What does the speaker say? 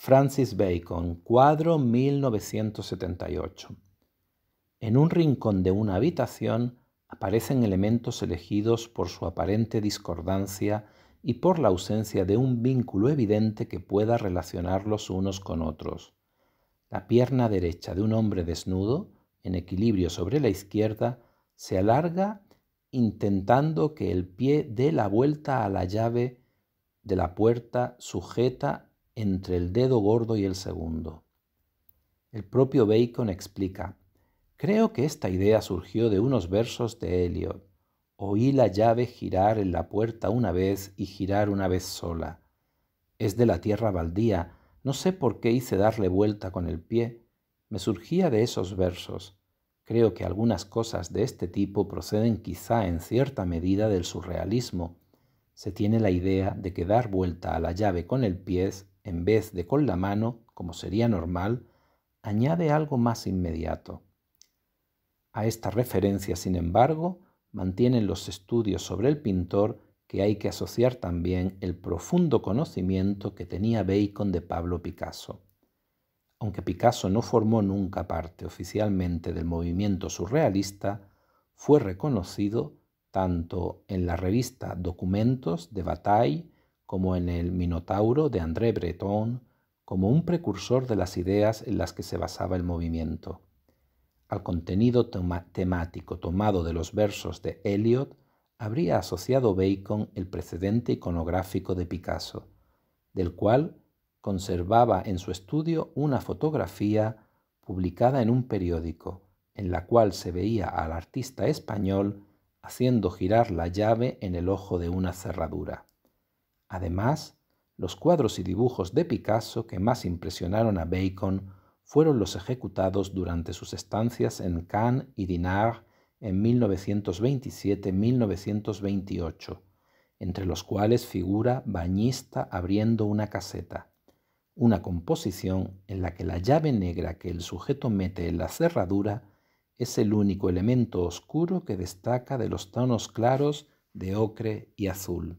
Francis Bacon, cuadro 1978. En un rincón de una habitación aparecen elementos elegidos por su aparente discordancia y por la ausencia de un vínculo evidente que pueda relacionarlos unos con otros. La pierna derecha de un hombre desnudo, en equilibrio sobre la izquierda, se alarga intentando que el pie dé la vuelta a la llave de la puerta sujeta entre el dedo gordo y el segundo. El propio Bacon explica, creo que esta idea surgió de unos versos de Eliot. Oí la llave girar en la puerta una vez y girar una vez sola. Es de la tierra baldía, no sé por qué hice darle vuelta con el pie. Me surgía de esos versos. Creo que algunas cosas de este tipo proceden quizá en cierta medida del surrealismo. Se tiene la idea de que dar vuelta a la llave con el pie en vez de con la mano, como sería normal, añade algo más inmediato. A esta referencia, sin embargo, mantienen los estudios sobre el pintor que hay que asociar también el profundo conocimiento que tenía Bacon de Pablo Picasso. Aunque Picasso no formó nunca parte oficialmente del movimiento surrealista, fue reconocido tanto en la revista Documentos de Bataille como en el Minotauro de André Breton, como un precursor de las ideas en las que se basaba el movimiento. Al contenido temático tomado de los versos de Eliot habría asociado Bacon el precedente iconográfico de Picasso, del cual conservaba en su estudio una fotografía publicada en un periódico, en la cual se veía al artista español haciendo girar la llave en el ojo de una cerradura. Además, los cuadros y dibujos de Picasso que más impresionaron a Bacon fueron los ejecutados durante sus estancias en Cannes y Dinard en 1927-1928, entre los cuales figura Bañista abriendo una caseta, una composición en la que la llave negra que el sujeto mete en la cerradura es el único elemento oscuro que destaca de los tonos claros de ocre y azul.